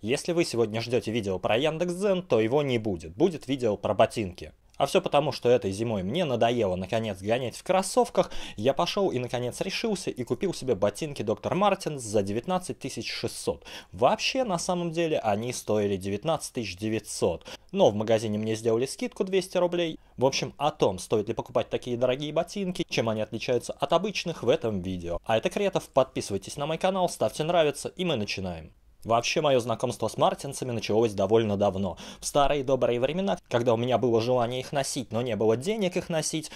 Если вы сегодня ждете видео про Яндекс.Дзен, то его не будет. Будет видео про ботинки. А все потому, что этой зимой мне надоело наконец гонять в кроссовках, я пошел и наконец решился и купил себе ботинки Доктор Мартинс за 19 600. Вообще, на самом деле, они стоили 19 900. Но в магазине мне сделали скидку 200 рублей. В общем, о том, стоит ли покупать такие дорогие ботинки, чем они отличаются от обычных в этом видео. А это Кретов, подписывайтесь на мой канал, ставьте нравится и мы начинаем. Вообще, мое знакомство с мартинцами началось довольно давно. В старые добрые времена, когда у меня было желание их носить, но не было денег их носить,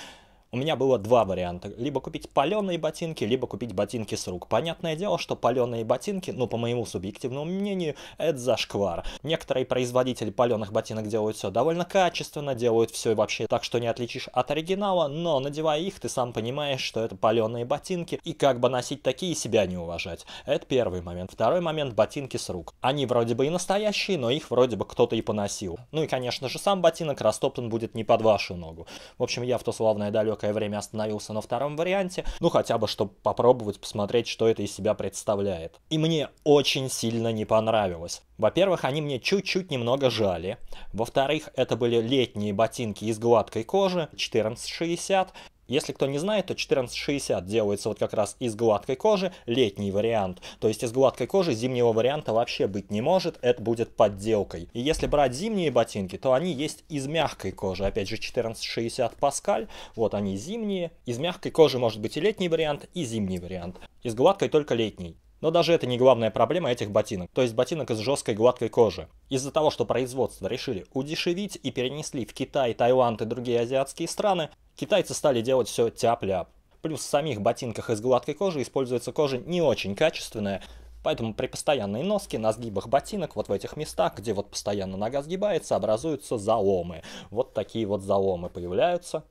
у меня было два варианта. Либо купить паленые ботинки, либо купить ботинки с рук. Понятное дело, что паленые ботинки, ну, по моему субъективному мнению, это зашквар. Некоторые производители паленых ботинок делают все довольно качественно, делают все вообще так, что не отличишь от оригинала, но надевая их, ты сам понимаешь, что это паленые ботинки, и как бы носить такие себя не уважать. Это первый момент. Второй момент — ботинки с рук. Они вроде бы и настоящие, но их вроде бы кто-то и поносил. Ну и, конечно же, сам ботинок растоптан будет не под вашу ногу. В общем, я в то славное далеко короткое время остановился на втором варианте, ну хотя бы, чтобы попробовать посмотреть, что это из себя представляет. И мне очень сильно не понравилось. Во-первых, они мне чуть-чуть немного жали. Во-вторых, это были летние ботинки из гладкой кожи, 1460. Если кто не знает, то 1460 делается вот как раз из гладкой кожи, летний вариант. То есть из гладкой кожи зимнего варианта вообще быть не может, это будет подделкой. И если брать зимние ботинки, то они есть из мягкой кожи. Опять же 1460 паскаль, вот они зимние. Из мягкой кожи может быть и летний вариант, и зимний вариант. Из гладкой только летний. Но даже это не главная проблема этих ботинок, то есть ботинок из жесткой гладкой кожи. Из-за того, что производство решили удешевить и перенесли в Китай, Таиланд и другие азиатские страны, китайцы стали делать все тяп-ляп. Плюс в самих ботинках из гладкой кожи используется кожа не очень качественная, Поэтому при постоянной носке на сгибах ботинок, вот в этих местах, где вот постоянно нога сгибается, образуются заломы. Вот такие вот заломы появляются.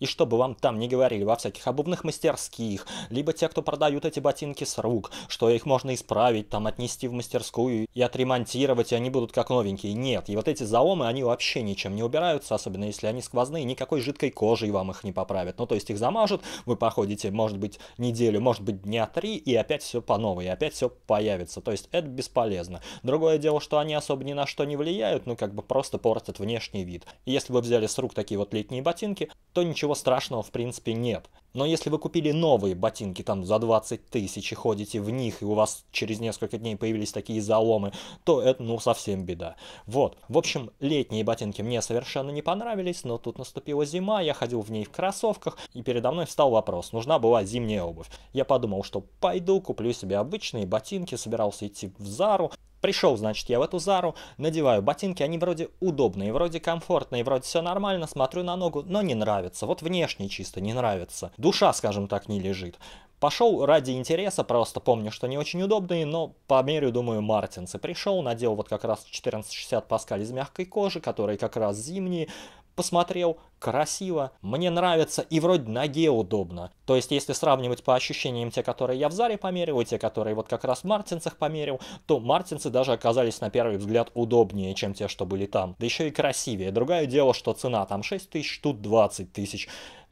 И чтобы вам там не говорили во всяких обувных мастерских, либо те, кто продают эти ботинки с рук, что их можно исправить, там отнести в мастерскую и отремонтировать, и они будут как новенькие. Нет, и вот эти заомы, они вообще ничем не убираются, особенно если они сквозные, никакой жидкой кожей вам их не поправят. Ну, то есть их замажут, вы походите, может быть, неделю, может быть, дня три, и опять все по новой, и опять все появится. То есть это бесполезно. Другое дело, что они особо ни на что не влияют, ну, как бы просто портят внешний вид. И если вы взяли с рук такие вот летние ботинки, то ничего ничего страшного в принципе нет. Но если вы купили новые ботинки там за 20 тысяч и ходите в них, и у вас через несколько дней появились такие заломы, то это ну совсем беда. Вот. В общем, летние ботинки мне совершенно не понравились, но тут наступила зима, я ходил в ней в кроссовках, и передо мной встал вопрос, нужна была зимняя обувь. Я подумал, что пойду, куплю себе обычные ботинки, собирался идти в Зару, Пришел, значит, я в эту Зару, надеваю ботинки, они вроде удобные, вроде комфортные, вроде все нормально, смотрю на ногу, но не нравится. Вот внешне чисто не нравится. Душа, скажем так, не лежит. Пошел ради интереса, просто помню, что не очень удобные, но по мере, думаю, Мартинсы. Пришел, надел вот как раз 1460 Паскаль из мягкой кожи, которые как раз зимние, посмотрел, красиво, мне нравится и вроде ноге удобно. То есть, если сравнивать по ощущениям те, которые я в Заре померил, и те, которые вот как раз в Мартинцах померил, то Мартинцы даже оказались на первый взгляд удобнее, чем те, что были там. Да еще и красивее. Другое дело, что цена там 6 тысяч, тут 20 тысяч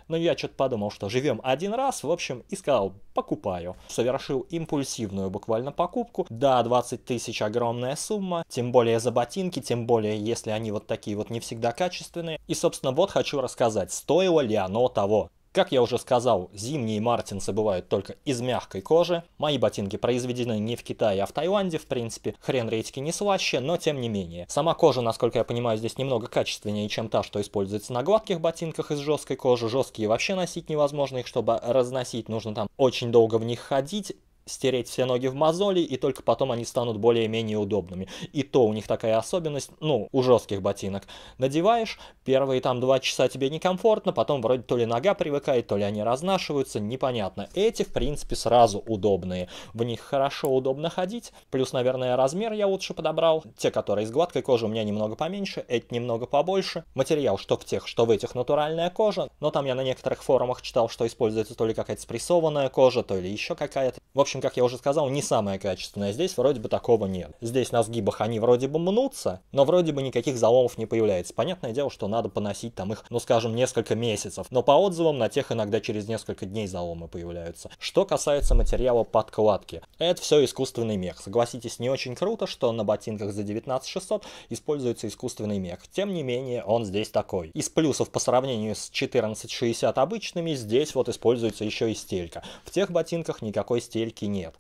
но ну, я что-то подумал, что живем один раз, в общем, и сказал, покупаю. Совершил импульсивную буквально покупку. Да, 20 тысяч огромная сумма, тем более за ботинки, тем более если они вот такие вот не всегда качественные. И, собственно, вот хочу рассказать, стоило ли оно того. Как я уже сказал, зимние мартинсы бывают только из мягкой кожи. Мои ботинки произведены не в Китае, а в Таиланде, в принципе. Хрен редьки не слаще, но тем не менее. Сама кожа, насколько я понимаю, здесь немного качественнее, чем та, что используется на гладких ботинках из жесткой кожи. Жесткие вообще носить невозможно, их чтобы разносить, нужно там очень долго в них ходить стереть все ноги в мозоли, и только потом они станут более-менее удобными. И то у них такая особенность, ну, у жестких ботинок. Надеваешь, первые там два часа тебе некомфортно, потом вроде то ли нога привыкает, то ли они разнашиваются, непонятно. Эти, в принципе, сразу удобные. В них хорошо удобно ходить, плюс, наверное, размер я лучше подобрал. Те, которые из гладкой кожи, у меня немного поменьше, эти немного побольше. Материал что в тех, что в этих натуральная кожа, но там я на некоторых форумах читал, что используется то ли какая-то спрессованная кожа, то ли еще какая-то. В общем, общем, как я уже сказал, не самая качественная. Здесь вроде бы такого нет. Здесь на сгибах они вроде бы мнутся, но вроде бы никаких заломов не появляется. Понятное дело, что надо поносить там их, ну скажем, несколько месяцев. Но по отзывам на тех иногда через несколько дней заломы появляются. Что касается материала подкладки. Это все искусственный мех. Согласитесь, не очень круто, что на ботинках за 19600 используется искусственный мех. Тем не менее, он здесь такой. Из плюсов по сравнению с 1460 обычными, здесь вот используется еще и стелька. В тех ботинках никакой стельки нет.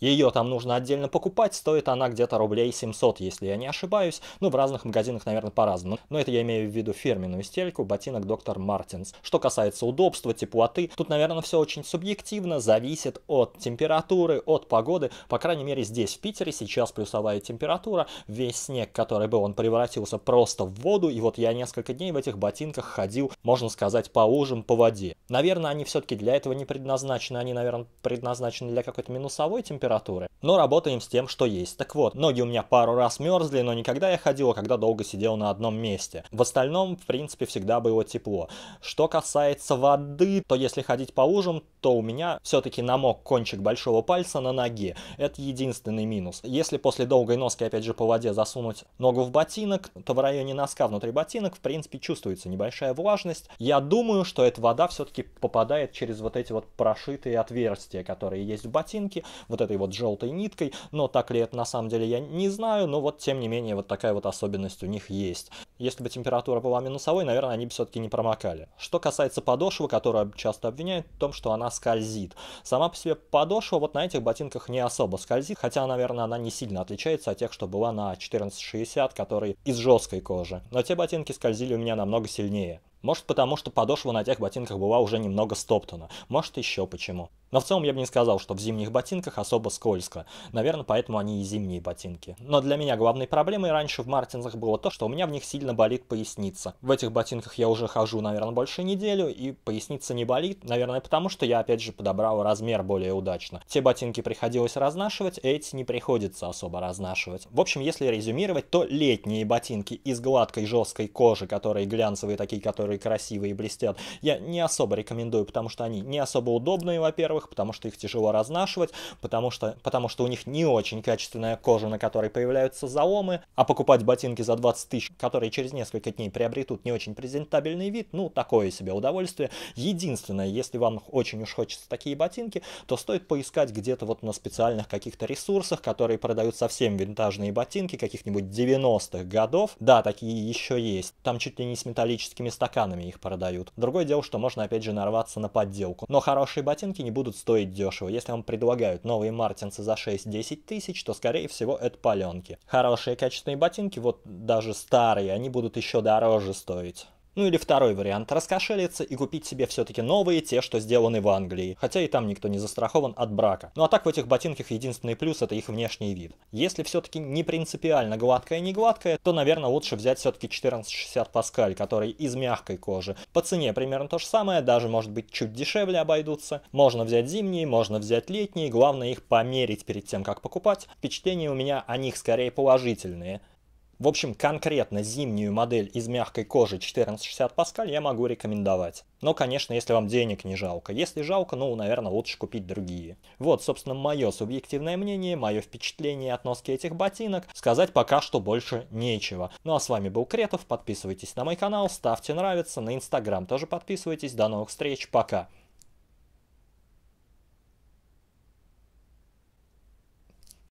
Ее там нужно отдельно покупать, стоит она где-то рублей 700, если я не ошибаюсь. Ну, в разных магазинах, наверное, по-разному. Но это я имею в виду фирменную стельку ботинок Доктор Мартинс. Что касается удобства, теплоты, типа тут, наверное, все очень субъективно, зависит от температуры, от погоды. По крайней мере, здесь, в Питере, сейчас плюсовая температура. Весь снег, который был, он превратился просто в воду. И вот я несколько дней в этих ботинках ходил, можно сказать, по лужам, по воде. Наверное, они все-таки для этого не предназначены. Они, наверное, предназначены для какой-то минусовой температуры температуры. Но работаем с тем, что есть. Так вот, ноги у меня пару раз мерзли, но никогда я ходил, а когда долго сидел на одном месте. В остальном, в принципе, всегда было тепло. Что касается воды, то если ходить по лужам, то у меня все-таки намок кончик большого пальца на ноге. Это единственный минус. Если после долгой носки, опять же, по воде засунуть ногу в ботинок, то в районе носка внутри ботинок, в принципе, чувствуется небольшая влажность. Я думаю, что эта вода все-таки попадает через вот эти вот прошитые отверстия, которые есть в ботинке, вот этой вот желтой ниткой, но так ли это на самом деле я не знаю, но вот тем не менее вот такая вот особенность у них есть. Если бы температура была минусовой, наверное, они бы все-таки не промокали. Что касается подошвы, которую часто обвиняют в том, что она скользит. Сама по себе подошва вот на этих ботинках не особо скользит, хотя, наверное, она не сильно отличается от тех, что была на 1460, которые из жесткой кожи. Но те ботинки скользили у меня намного сильнее. Может потому, что подошва на тех ботинках была уже немного стоптана, может еще почему. Но в целом я бы не сказал, что в зимних ботинках особо скользко. Наверное, поэтому они и зимние ботинки. Но для меня главной проблемой раньше в Мартинзах было то, что у меня в них сильно болит поясница. В этих ботинках я уже хожу, наверное, больше неделю, и поясница не болит, наверное, потому что я опять же подобрал размер более удачно. Те ботинки приходилось разнашивать, а эти не приходится особо разнашивать. В общем, если резюмировать, то летние ботинки из гладкой жесткой кожи, которые глянцевые, такие, которые которые красивые и блестят, я не особо рекомендую, потому что они не особо удобные, во-первых, потому что их тяжело разнашивать, потому что, потому что у них не очень качественная кожа, на которой появляются заломы, а покупать ботинки за 20 тысяч, которые через несколько дней приобретут не очень презентабельный вид, ну, такое себе удовольствие. Единственное, если вам очень уж хочется такие ботинки, то стоит поискать где-то вот на специальных каких-то ресурсах, которые продают совсем винтажные ботинки каких-нибудь 90-х годов. Да, такие еще есть. Там чуть ли не с металлическими стаканами канами их продают. Другое дело, что можно опять же нарваться на подделку. Но хорошие ботинки не будут стоить дешево. Если вам предлагают новые мартинсы за 6-10 тысяч, то скорее всего это паленки. Хорошие качественные ботинки, вот даже старые, они будут еще дороже стоить. Ну или второй вариант – раскошелиться и купить себе все-таки новые, те, что сделаны в Англии. Хотя и там никто не застрахован от брака. Ну а так в этих ботинках единственный плюс – это их внешний вид. Если все-таки не принципиально гладкая и не гладкая, то, наверное, лучше взять все-таки 1460 Паскаль, который из мягкой кожи. По цене примерно то же самое, даже может быть чуть дешевле обойдутся. Можно взять зимние, можно взять летние, главное их померить перед тем, как покупать. Впечатление у меня о них скорее положительные. В общем, конкретно зимнюю модель из мягкой кожи 1460 Паскаль я могу рекомендовать. Но, конечно, если вам денег не жалко. Если жалко, ну, наверное, лучше купить другие. Вот, собственно, мое субъективное мнение, мое впечатление от носки этих ботинок. Сказать пока что больше нечего. Ну а с вами был Кретов, подписывайтесь на мой канал, ставьте нравится, на инстаграм тоже подписывайтесь. До новых встреч, пока!